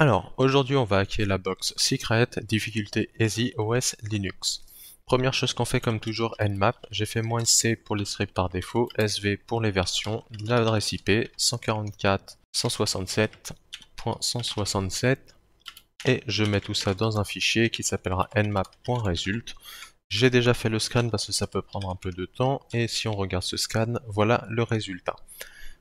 Alors, aujourd'hui on va hacker la box Secret, difficulté Easy OS Linux. Première chose qu'on fait comme toujours, nmap, j'ai fait "-c" pour les scripts par défaut, sv pour les versions, l'adresse IP 144.167.167 et je mets tout ça dans un fichier qui s'appellera nmap.result. J'ai déjà fait le scan parce que ça peut prendre un peu de temps et si on regarde ce scan, voilà le résultat.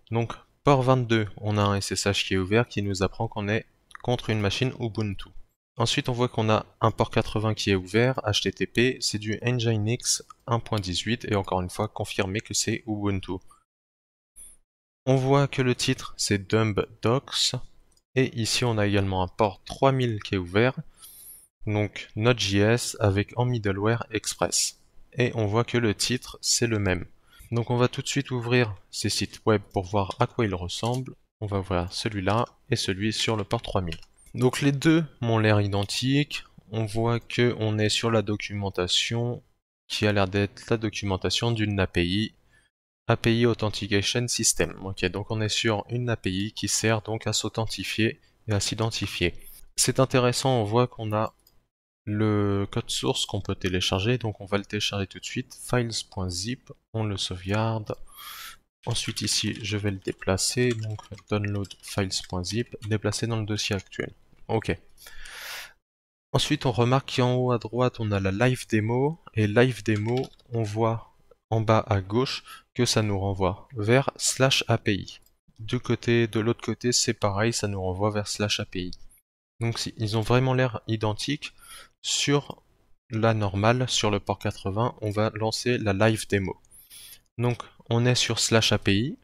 Donc port 22, on a un SSH qui est ouvert qui nous apprend qu'on est contre une machine Ubuntu. Ensuite, on voit qu'on a un port 80 qui est ouvert, HTTP, c'est du Nginx 1.18 et encore une fois confirmé que c'est Ubuntu. On voit que le titre c'est Dumb Docs et ici on a également un port 3000 qui est ouvert, donc Node.js avec en middleware Express. Et on voit que le titre c'est le même. Donc on va tout de suite ouvrir ces sites web pour voir à quoi ils ressemblent. On va voir celui-là et celui sur le port 3000. Donc les deux m'ont l'air identiques. On voit que on est sur la documentation qui a l'air d'être la documentation d'une API. API Authentication System. donc on est sur une API qui sert donc à s'authentifier et à s'identifier. C'est intéressant, on voit qu'on a le code source qu'on peut télécharger, donc on va le télécharger tout de suite, files.zip, on le sauvegarde, Ensuite ici, je vais le déplacer, donc download files.zip, déplacer dans le dossier actuel. Ok. Ensuite, on remarque qu'en haut à droite, on a la live demo, et live demo, on voit en bas à gauche que ça nous renvoie vers slash API. Du côté, de l'autre côté, c'est pareil, ça nous renvoie vers slash API. Donc ils ont vraiment l'air identiques. Sur la normale, sur le port 80, on va lancer la live demo. Donc on est sur slash API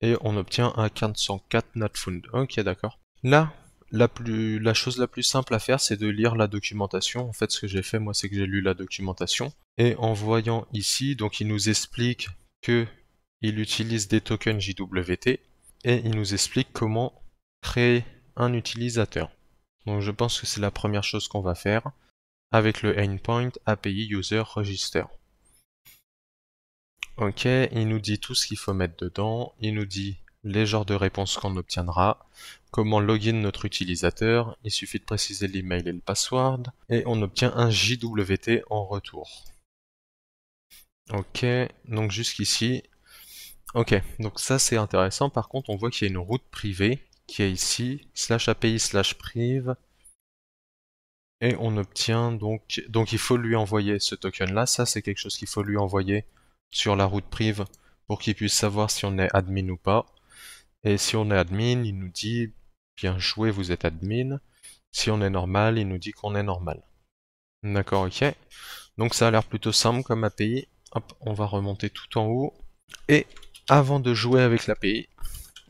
et on obtient un 404 not found. Ok, d'accord. Là, la, la chose la plus simple à faire, c'est de lire la documentation. En fait, ce que j'ai fait, moi, c'est que j'ai lu la documentation. Et en voyant ici, donc il nous explique que utilise des tokens JWT et il nous explique comment créer un utilisateur. Donc je pense que c'est la première chose qu'on va faire avec le endpoint API User Register. Ok, il nous dit tout ce qu'il faut mettre dedans, il nous dit les genres de réponses qu'on obtiendra, comment login notre utilisateur, il suffit de préciser l'email et le password, et on obtient un JWT en retour. Ok, donc jusqu'ici. Ok, donc ça c'est intéressant, par contre on voit qu'il y a une route privée qui est ici, slash API slash prive, et on obtient donc... Donc il faut lui envoyer ce token là, ça c'est quelque chose qu'il faut lui envoyer sur la route privée pour qu'il puisse savoir si on est admin ou pas. Et si on est admin, il nous dit bien joué, vous êtes admin. Si on est normal, il nous dit qu'on est normal. D'accord, ok. Donc ça a l'air plutôt simple comme API. Hop, on va remonter tout en haut. Et avant de jouer avec l'API,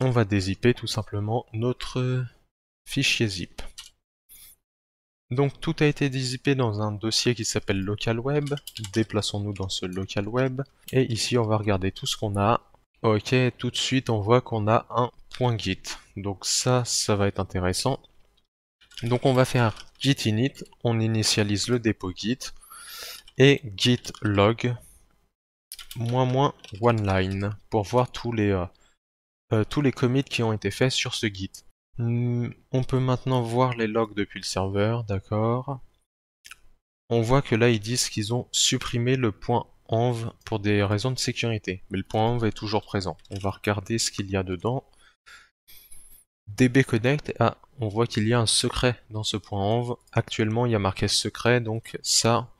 on va dézipper tout simplement notre fichier zip. Donc tout a été dissipé dans un dossier qui s'appelle local web. Déplaçons-nous dans ce local web. Et ici on va regarder tout ce qu'on a. Ok, tout de suite on voit qu'on a un git. Donc ça, ça va être intéressant. Donc on va faire git init, on initialise le dépôt git. Et git log moins one line pour voir tous les, euh, euh, tous les commits qui ont été faits sur ce git. Hmm, on peut maintenant voir les logs depuis le serveur, d'accord. On voit que là ils disent qu'ils ont supprimé le point env pour des raisons de sécurité. Mais le point env est toujours présent. On va regarder ce qu'il y a dedans. DB Connect, ah, on voit qu'il y a un secret dans ce point env. Actuellement, il y a marqué secret, donc ça,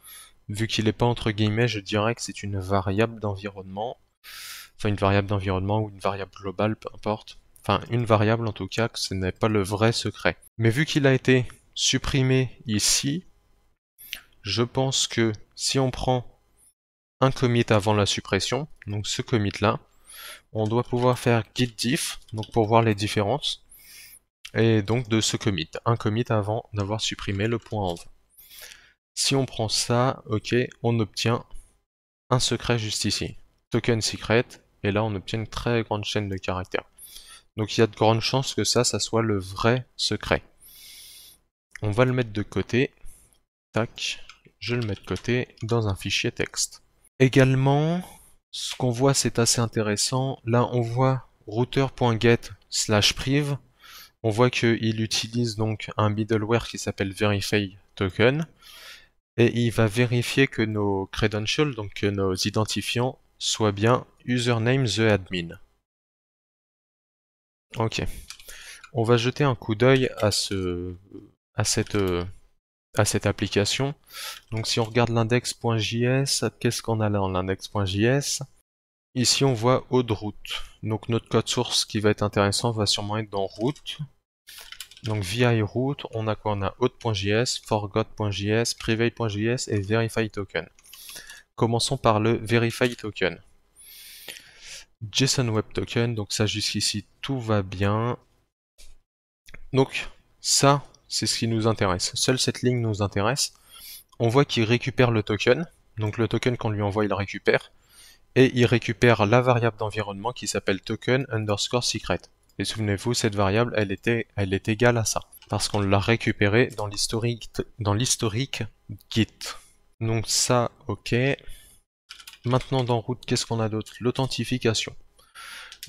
vu qu'il n'est pas entre guillemets, je dirais que c'est une variable d'environnement. Enfin, une variable d'environnement ou une variable globale, peu importe enfin une variable en tout cas, que ce n'est pas le vrai secret. Mais vu qu'il a été supprimé ici, je pense que si on prend un commit avant la suppression, donc ce commit là, on doit pouvoir faire git diff, donc pour voir les différences, et donc de ce commit, un commit avant d'avoir supprimé le point env. Si on prend ça, ok, on obtient un secret juste ici, token secret, et là on obtient une très grande chaîne de caractères. Donc il y a de grandes chances que ça, ça soit le vrai secret. On va le mettre de côté. Tac, je le mets de côté dans un fichier texte. Également, ce qu'on voit c'est assez intéressant. Là on voit router.get slash priv. On voit qu'il utilise donc un middleware qui s'appelle verify token. Et il va vérifier que nos credentials, donc que nos identifiants, soient bien username the admin. Ok. On va jeter un coup d'œil à ce à cette euh, à cette application. Donc si on regarde l'index.js, qu'est-ce qu'on a là dans l'index.js Ici on voit de route. Donc notre code source qui va être intéressant va sûrement être dans route. Donc via route, on a quoi On a auth.js, forgot.js, private.js et verify token. Commençons par le verify token. JSON Web Token, donc ça jusqu'ici tout va bien. Donc ça, c'est ce qui nous intéresse. Seule cette ligne nous intéresse. On voit qu'il récupère le token, donc le token qu'on lui envoie, il récupère. Et il récupère la variable d'environnement qui s'appelle token underscore secret. Et souvenez-vous, cette variable, elle, était, elle est égale à ça. Parce qu'on l'a récupérée dans l'historique Git. Donc ça, ok. Maintenant dans route, qu'est-ce qu'on a d'autre L'authentification.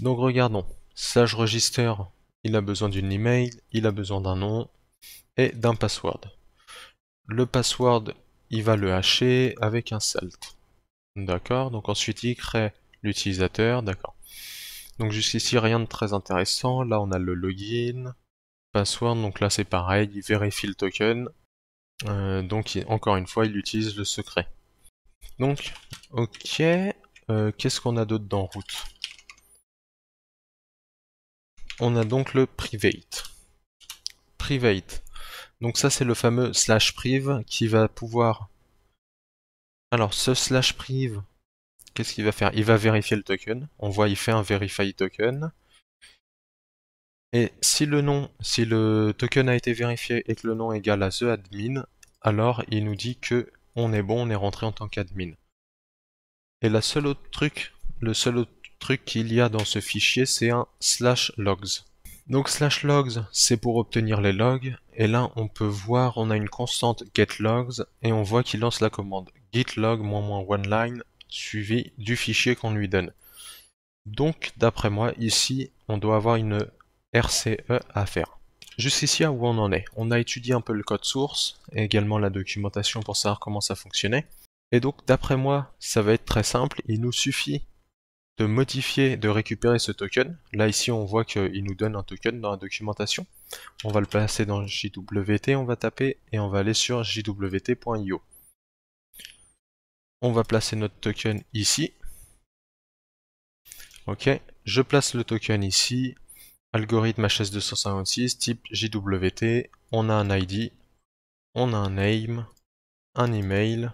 Donc regardons. Sage Register, il a besoin d'une email, il a besoin d'un nom et d'un password. Le password, il va le hacher avec un salt. D'accord Donc ensuite, il crée l'utilisateur. D'accord. Donc jusqu'ici, rien de très intéressant. Là, on a le login, password. Donc là, c'est pareil, il vérifie le token. Euh, donc, encore une fois, il utilise le secret. Donc, ok. Euh, qu'est-ce qu'on a d'autre dans route On a donc le private. Private. Donc ça c'est le fameux slash prive qui va pouvoir... Alors ce slash prive, qu'est-ce qu'il va faire Il va vérifier le token. On voit il fait un verify token. Et si le nom, si le token a été vérifié et que le nom est égal à the admin, alors il nous dit que on est bon, on est rentré en tant qu'admin. Et la seule autre truc, le seul autre truc qu'il y a dans ce fichier, c'est un slash logs. Donc slash logs, c'est pour obtenir les logs, et là on peut voir, on a une constante getLogs, et on voit qu'il lance la commande git log one line suivi du fichier qu'on lui donne. Donc d'après moi, ici, on doit avoir une RCE à faire. Jusqu'ici, à hein, où on en est On a étudié un peu le code source et également la documentation pour savoir comment ça fonctionnait. Et donc, d'après moi, ça va être très simple. Il nous suffit de modifier, de récupérer ce token. Là, ici, on voit qu'il nous donne un token dans la documentation. On va le placer dans JWT, on va taper et on va aller sur jwt.io. On va placer notre token ici. Ok, je place le token ici, algorithme HS256, type JWT, on a un ID, on a un name, un email,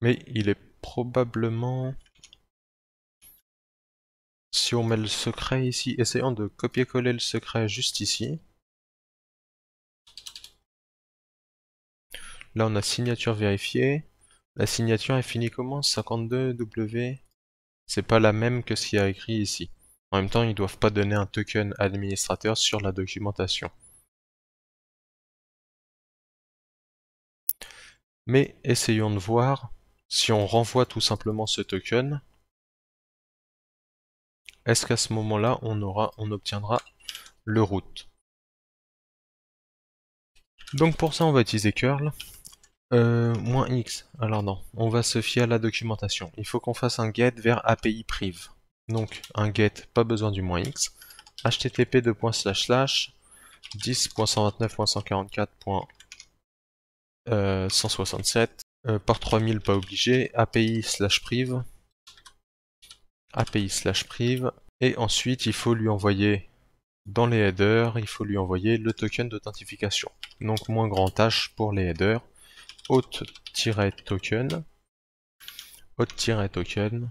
mais il est probablement... Si on met le secret ici, essayons de copier-coller le secret juste ici. Là, on a signature vérifiée. La signature, est finie comment 52W c'est pas la même que ce qu'il y a écrit ici. En même temps, ils ne doivent pas donner un token administrateur sur la documentation. Mais essayons de voir si on renvoie tout simplement ce token, est-ce qu'à ce, moment-là, on, aura, on obtiendra le route. Donc pour ça, on va utiliser curl. Euh, moins x. Alors non, on va se fier à la documentation. Il faut qu'on fasse un get vers API prive. Donc un get, pas besoin du moins x. http 10.129.144.167 port par 3000 pas obligé, API slash prive, API slash prive, et ensuite il faut lui envoyer dans les headers, il faut lui envoyer le token d'authentification. Donc moins grand H pour les headers auth-token token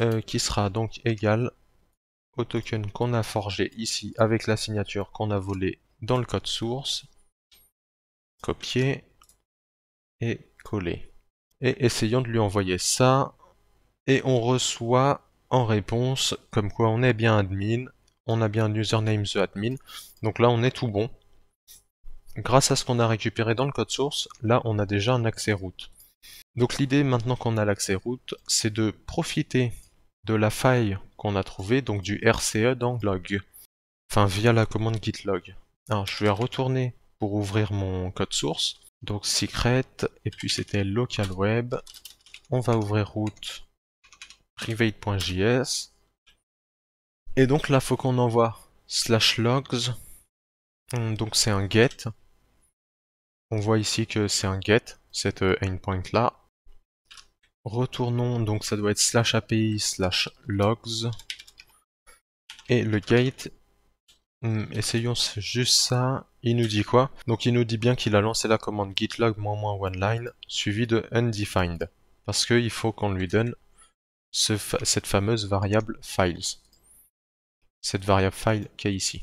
euh, qui sera donc égal au token qu'on a forgé ici avec la signature qu'on a volée dans le code source copier et coller et essayons de lui envoyer ça et on reçoit en réponse comme quoi on est bien admin on a bien username the admin donc là on est tout bon grâce à ce qu'on a récupéré dans le code source, là on a déjà un accès route. Donc l'idée maintenant qu'on a l'accès route, c'est de profiter de la faille qu'on a trouvée, donc du RCE dans log, enfin via la commande git log. Alors je vais retourner pour ouvrir mon code source, donc secret, et puis c'était local web, on va ouvrir route private.js, et donc là faut qu'on envoie slash logs, donc c'est un get, on voit ici que c'est un get, cet euh, endpoint là. Retournons, donc ça doit être slash API slash logs. Et le gate, hmm, essayons juste ça. Il nous dit quoi Donc il nous dit bien qu'il a lancé la commande git log one line, suivi de undefined. Parce qu'il faut qu'on lui donne cette fameuse variable files. Cette variable file qui est ici.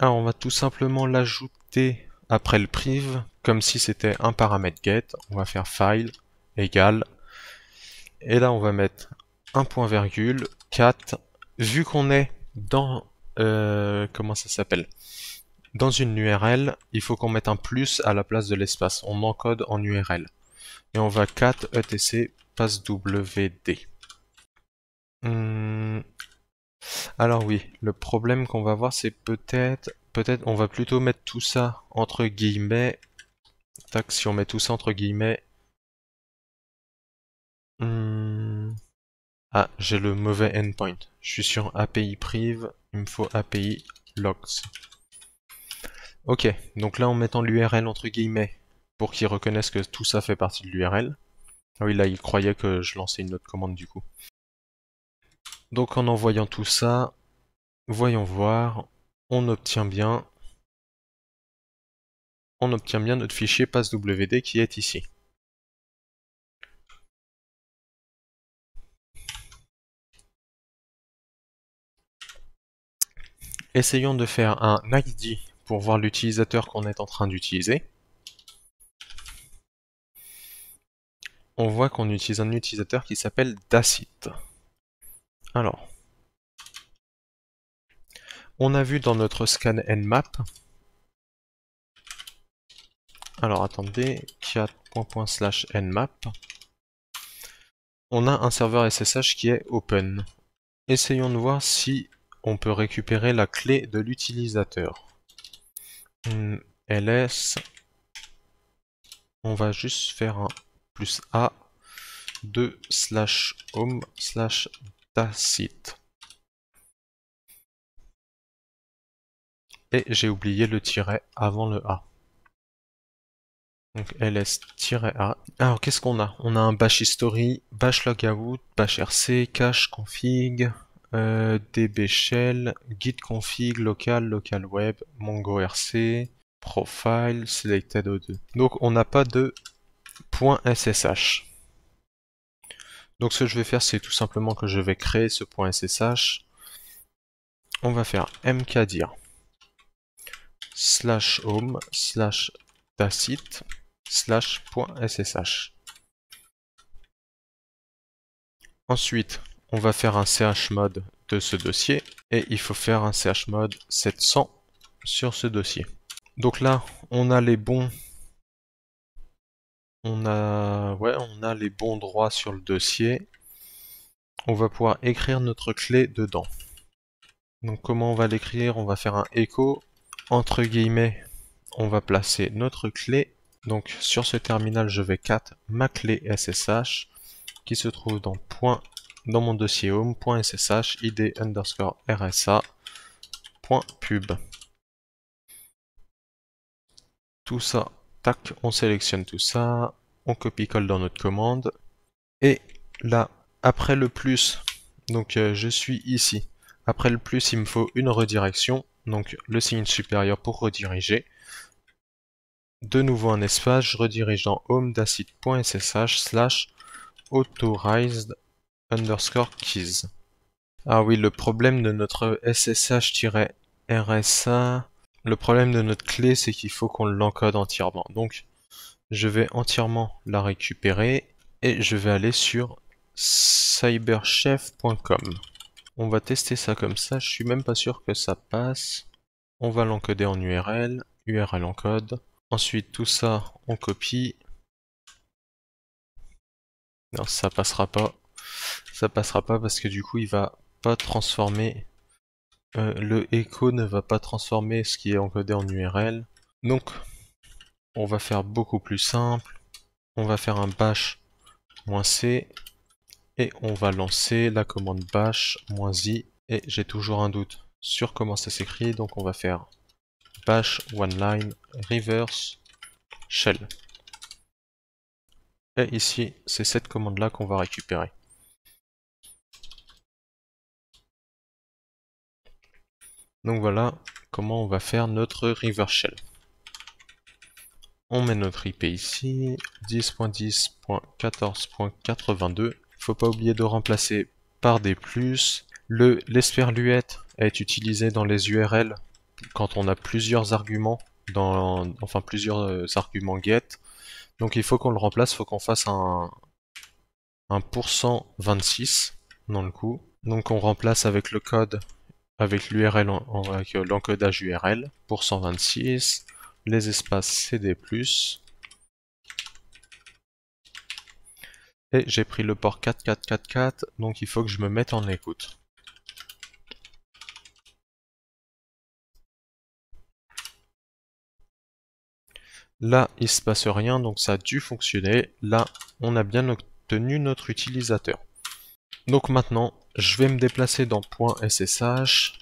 Alors ah, on va tout simplement l'ajouter après le priv comme si c'était un paramètre get, on va faire file égal, et là on va mettre un point virgule, 4, vu qu'on est dans, euh, comment ça s'appelle Dans une URL, il faut qu'on mette un plus à la place de l'espace, on encode en URL. Et on va 4 etc passe wd, hmm. Alors oui, le problème qu'on va voir c'est peut-être peut-être on va plutôt mettre tout ça entre guillemets si on met tout ça entre guillemets. Hmm. Ah, j'ai le mauvais endpoint. Je suis sur API prive, il me faut API logs. Ok, donc là en mettant l'URL entre guillemets pour qu'il reconnaisse que tout ça fait partie de l'URL. Ah oui, là il croyait que je lançais une autre commande du coup. Donc en envoyant tout ça, voyons voir, on obtient bien on obtient bien notre fichier passwd qui est ici. Essayons de faire un ID pour voir l'utilisateur qu'on est en train d'utiliser. On voit qu'on utilise un utilisateur qui s'appelle Dacit. Alors, on a vu dans notre scan Nmap alors attendez, cat nmap. On a un serveur SSH qui est open. Essayons de voir si on peut récupérer la clé de l'utilisateur. Hmm, ls, on va juste faire un plus a de slash home slash tacit. Et j'ai oublié le tiret avant le a. Donc ls a Alors qu'est-ce qu'on a On a un bash history, bash logout, bash rc, cache config, euh, db shell, git config, local, local web, mongo rc, profile, selected o2. Donc on n'a pas de .ssh. Donc ce que je vais faire c'est tout simplement que je vais créer ce .ssh. On va faire mkdir slash home slash tacite slash.ssh. Ensuite, on va faire un chmod de ce dossier et il faut faire un chmod 700 sur ce dossier. Donc là, on a les bons on a ouais, on a les bons droits sur le dossier. On va pouvoir écrire notre clé dedans. Donc comment on va l'écrire On va faire un écho entre guillemets, on va placer notre clé donc sur ce terminal, je vais 4 ma clé SSH qui se trouve dans point dans mon dossier home id underscore rsa.pub Tout ça, tac, on sélectionne tout ça, on copie-colle dans notre commande. Et là, après le plus, donc euh, je suis ici. Après le plus, il me faut une redirection, donc le signe supérieur pour rediriger de nouveau un espace, je redirige dans home.acid.ssh slash authorized underscore keys. Ah oui, le problème de notre SSH-RSA, le problème de notre clé, c'est qu'il faut qu'on l'encode entièrement. Donc, je vais entièrement la récupérer et je vais aller sur cyberchef.com. On va tester ça comme ça, je suis même pas sûr que ça passe. On va l'encoder en URL, URL encode. Ensuite, tout ça, on copie. Non, ça passera pas. Ça passera pas parce que du coup, il va pas transformer. Euh, le echo ne va pas transformer ce qui est encodé en URL. Donc, on va faire beaucoup plus simple. On va faire un bash -c et on va lancer la commande bash -i. Et j'ai toujours un doute sur comment ça s'écrit, donc on va faire bash one-line reverse shell. Et ici, c'est cette commande-là qu'on va récupérer. Donc voilà comment on va faire notre reverse shell. On met notre IP ici, 10.10.14.82. Faut pas oublier de remplacer par des plus. Le L'esperluette est utilisé dans les urls quand on a plusieurs arguments dans, enfin plusieurs euh, arguments get. Donc il faut qu'on le remplace, il faut qu'on fasse un, un pourcent 26 dans le coup. Donc on remplace avec le code, avec l'URL, avec l'encodage URL, pour 26, les espaces CD+. Et j'ai pris le port 4444, donc il faut que je me mette en écoute. Là, il ne se passe rien, donc ça a dû fonctionner. Là, on a bien obtenu notre utilisateur. Donc maintenant, je vais me déplacer dans .ssh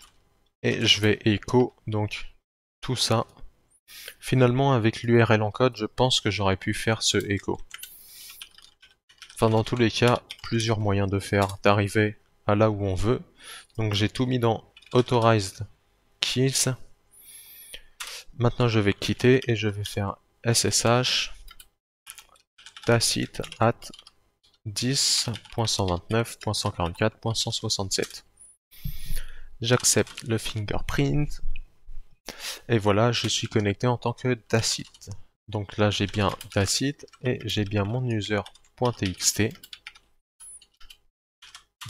et je vais écho, donc tout ça. Finalement, avec l'URL en code, je pense que j'aurais pu faire ce écho. Enfin, dans tous les cas, plusieurs moyens de faire, d'arriver à là où on veut. Donc j'ai tout mis dans Authorized keys. Maintenant, je vais quitter et je vais faire ssh tacit at 10.129.144.167. J'accepte le fingerprint. Et voilà, je suis connecté en tant que tacit, Donc là, j'ai bien tacit et j'ai bien mon user.txt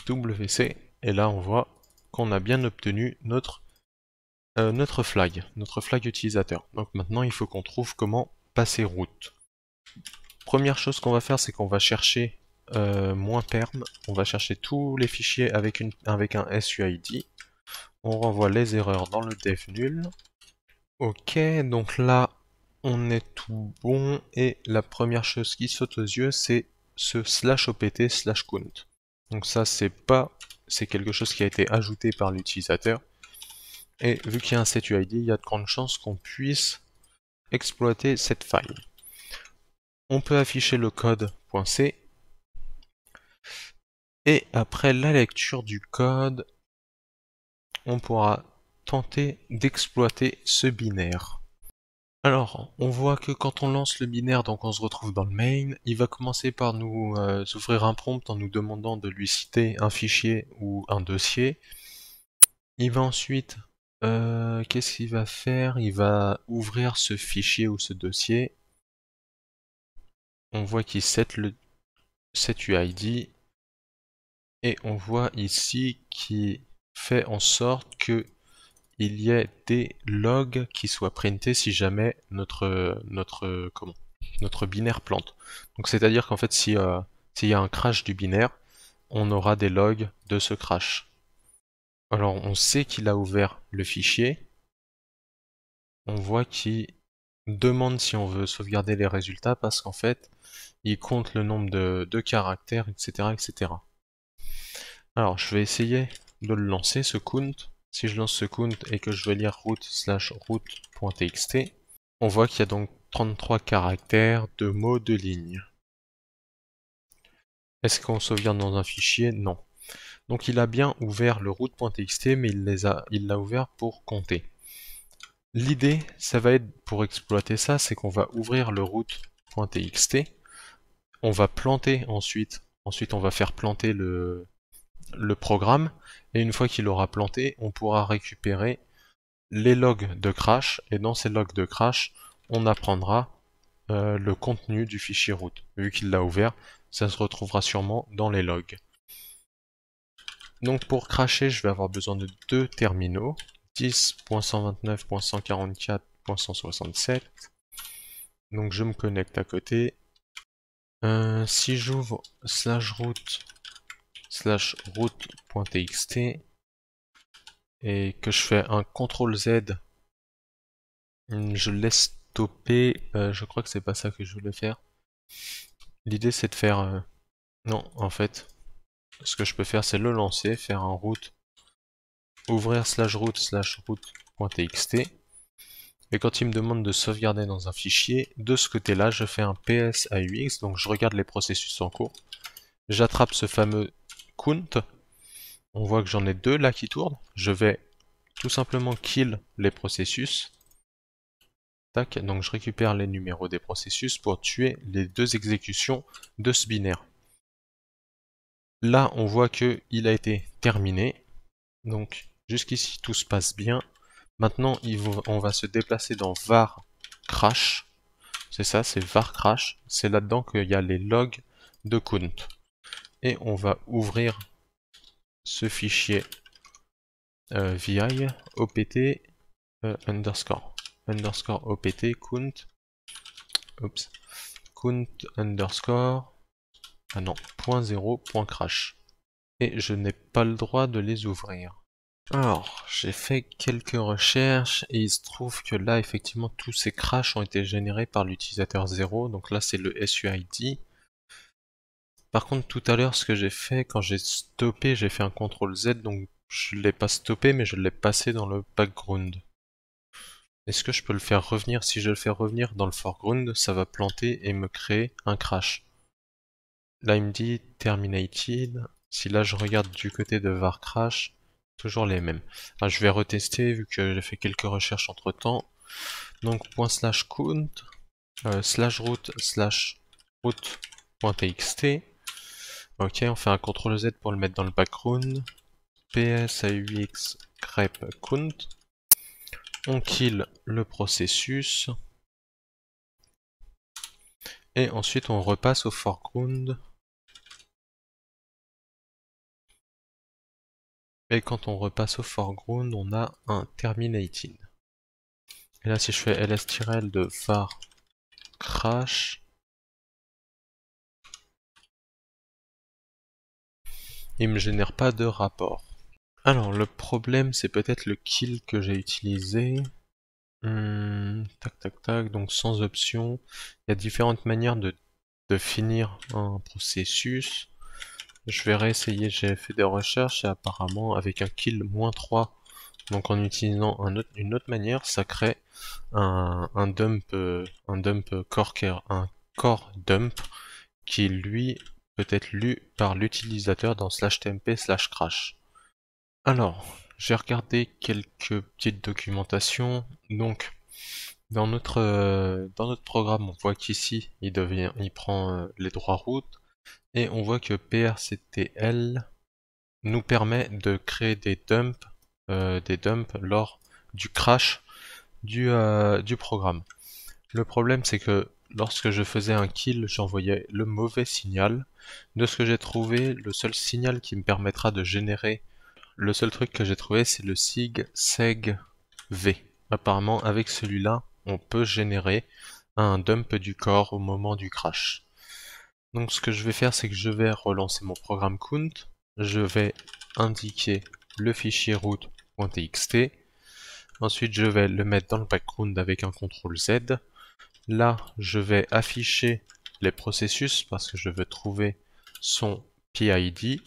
wc. Et là, on voit qu'on a bien obtenu notre, euh, notre flag, notre flag utilisateur. Donc maintenant, il faut qu'on trouve comment passer route. Première chose qu'on va faire, c'est qu'on va chercher euh, moins perm. On va chercher tous les fichiers avec, une, avec un SUID. On renvoie les erreurs dans le dev nul. Ok, donc là, on est tout bon. Et la première chose qui saute aux yeux, c'est ce slash opt slash count. Donc ça, c'est pas... C'est quelque chose qui a été ajouté par l'utilisateur. Et vu qu'il y a un setuid il y a de grandes chances qu'on puisse exploiter cette file. On peut afficher le code .c et après la lecture du code, on pourra tenter d'exploiter ce binaire. Alors, on voit que quand on lance le binaire, donc on se retrouve dans le main, il va commencer par nous euh, ouvrir un prompt en nous demandant de lui citer un fichier ou un dossier. Il va ensuite euh, qu'est-ce qu'il va faire Il va ouvrir ce fichier ou ce dossier. On voit qu'il set le set UID. Et on voit ici qu'il fait en sorte que il y ait des logs qui soient printés si jamais notre notre notre binaire plante. Donc c'est à dire qu'en fait euh, s'il y a un crash du binaire, on aura des logs de ce crash. Alors on sait qu'il a ouvert le fichier. On voit qu'il demande si on veut sauvegarder les résultats parce qu'en fait il compte le nombre de, caractères, etc., etc. Alors je vais essayer de le lancer, ce count. Si je lance ce count et que je veux lire root slash root.txt, on voit qu'il y a donc 33 caractères, de mots, de lignes. Est-ce qu'on sauvegarde dans un fichier Non. Donc il a bien ouvert le route.txt, mais il l'a ouvert pour compter. L'idée, ça va être pour exploiter ça, c'est qu'on va ouvrir le route.txt, on va planter ensuite, ensuite on va faire planter le, le programme, et une fois qu'il aura planté, on pourra récupérer les logs de crash, et dans ces logs de crash, on apprendra euh, le contenu du fichier route. Vu qu'il l'a ouvert, ça se retrouvera sûrement dans les logs. Donc pour cracher, je vais avoir besoin de deux terminaux. 10.129.144.167. Donc je me connecte à côté. Euh, si j'ouvre slash root slash root.txt et que je fais un CTRL Z, je laisse stopper. Euh, je crois que c'est pas ça que je voulais faire. L'idée c'est de faire... Euh, non, en fait, ce que je peux faire, c'est le lancer, faire un route, ouvrir slash route slash route.txt. Et quand il me demande de sauvegarder dans un fichier, de ce côté-là, je fais un ps aux donc je regarde les processus en cours. J'attrape ce fameux count. On voit que j'en ai deux là qui tournent. Je vais tout simplement kill les processus. Tac, donc je récupère les numéros des processus pour tuer les deux exécutions de ce binaire. Là, on voit qu'il a été terminé. Donc, jusqu'ici, tout se passe bien. Maintenant, on va se déplacer dans var crash. C'est ça, c'est var crash. C'est là-dedans qu'il y a les logs de count. Et on va ouvrir ce fichier euh, vi opt euh, underscore underscore opt count Oops. count underscore ah non, point point .crash. Et je n'ai pas le droit de les ouvrir. Alors, j'ai fait quelques recherches et il se trouve que là, effectivement, tous ces crashs ont été générés par l'utilisateur 0. Donc là, c'est le SUID. Par contre, tout à l'heure, ce que j'ai fait, quand j'ai stoppé, j'ai fait un CTRL Z. Donc je ne l'ai pas stoppé, mais je l'ai passé dans le background. Est-ce que je peux le faire revenir Si je le fais revenir dans le foreground, ça va planter et me créer un crash. Là, il me dit Terminated. Si là, je regarde du côté de Varcrash, toujours les mêmes. je vais retester, vu que j'ai fait quelques recherches entre-temps. Donc, point slash count, euh, slash root, slash root.txt. Ok, on fait un CTRL Z pour le mettre dans le background. PSAUX crepe count. On kill le processus. Et ensuite, on repasse au foreground Et quand on repasse au foreground, on a un terminating. Et là, si je fais ls-l de var crash, il me génère pas de rapport. Alors, le problème, c'est peut-être le kill que j'ai utilisé. Hmm, tac, tac, tac, donc sans option. Il y a différentes manières de finir un processus. Je vais réessayer, j'ai fait des recherches et apparemment avec un kill moins 3, donc en utilisant une autre manière, ça crée un, dump, un dump core, euh, un core dump qui lui peut être lu par l'utilisateur dans slash tmp slash crash. Alors, j'ai regardé quelques petites documentations, donc dans notre, euh, dans notre programme, on voit qu'ici, il, il prend euh, les droits routes. Et on voit que prctl nous permet de créer des dumps, euh, des dumps lors du crash du, euh, du programme. Le problème c'est que lorsque je faisais un kill, j'envoyais le mauvais signal. De ce que j'ai trouvé, le seul signal qui me permettra de générer, le seul truc que j'ai trouvé, c'est le sig seg v. Apparemment, avec celui-là, on peut générer un dump du corps au moment du crash. Donc ce que je vais faire, c'est que je vais relancer mon programme count. Je vais indiquer le fichier root.txt. Ensuite, je vais le mettre dans le background avec un CTRL Z. Là, je vais afficher les processus parce que je veux trouver son PID.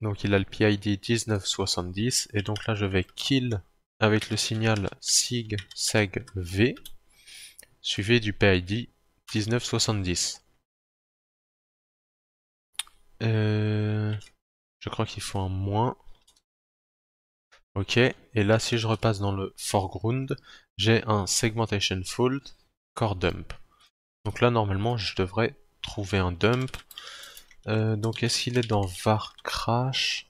Donc il a le PID 1970 et donc là je vais kill avec le signal sig seg v suivi du PID 1970. Euh, je crois qu'il faut un moins. Ok, et là si je repasse dans le foreground, j'ai un segmentation fold core dump. Donc là normalement je devrais trouver un dump. Euh, donc est-ce qu'il est dans var crash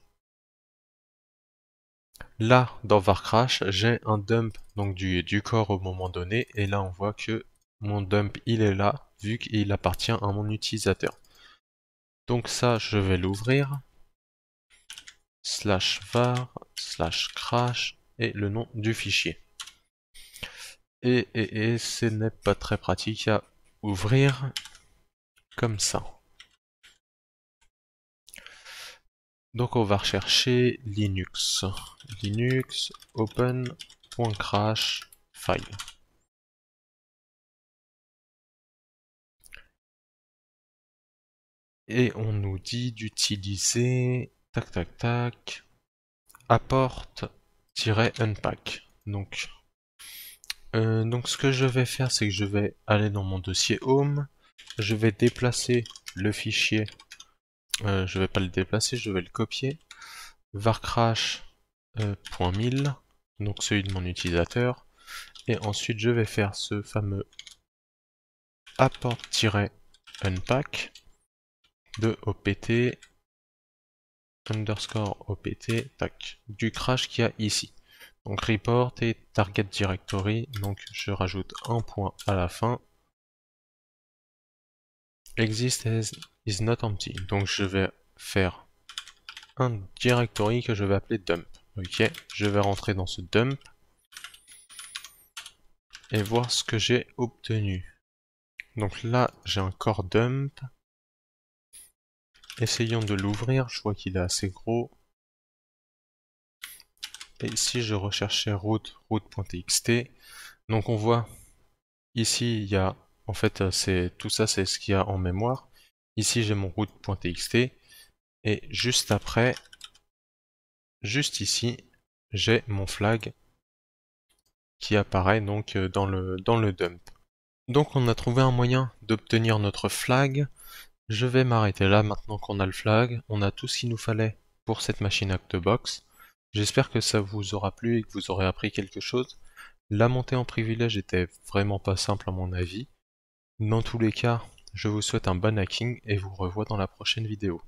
Là dans var crash j'ai un dump donc du, du corps au moment donné et là on voit que mon dump il est là vu qu'il appartient à mon utilisateur. Donc ça, je vais l'ouvrir. Slash var, slash crash, et le nom du fichier. Et, et, et ce n'est pas très pratique à ouvrir comme ça. Donc on va rechercher Linux. Linux open.crash file. Et on nous dit d'utiliser, tac tac tac, apport-unpack. Donc, euh, donc ce que je vais faire, c'est que je vais aller dans mon dossier home, je vais déplacer le fichier, Je euh, je vais pas le déplacer, je vais le copier, varcrash.mil, euh, donc celui de mon utilisateur, et ensuite je vais faire ce fameux apport-unpack, de opt underscore opt, tac, du crash qu'il y a ici. Donc report et target directory, donc je rajoute un point à la fin. Exist is not empty, donc je vais faire un directory que je vais appeler dump. Ok, je vais rentrer dans ce dump et voir ce que j'ai obtenu. Donc là, j'ai un core dump Essayons de l'ouvrir, je vois qu'il est assez gros. Et ici, je recherchais route, route.txt. Donc on voit, ici, il y a, en fait, c'est tout ça, c'est ce qu'il y a en mémoire. Ici, j'ai mon route.txt. Et juste après, juste ici, j'ai mon flag qui apparaît donc euh, dans le, dans le dump. Donc on a trouvé un moyen d'obtenir notre flag je vais m'arrêter là maintenant qu'on a le flag, on a tout ce qu'il nous fallait pour cette machine acte box. J'espère que ça vous aura plu et que vous aurez appris quelque chose. La montée en privilège était vraiment pas simple à mon avis. Dans tous les cas, je vous souhaite un bon hacking et vous revois dans la prochaine vidéo.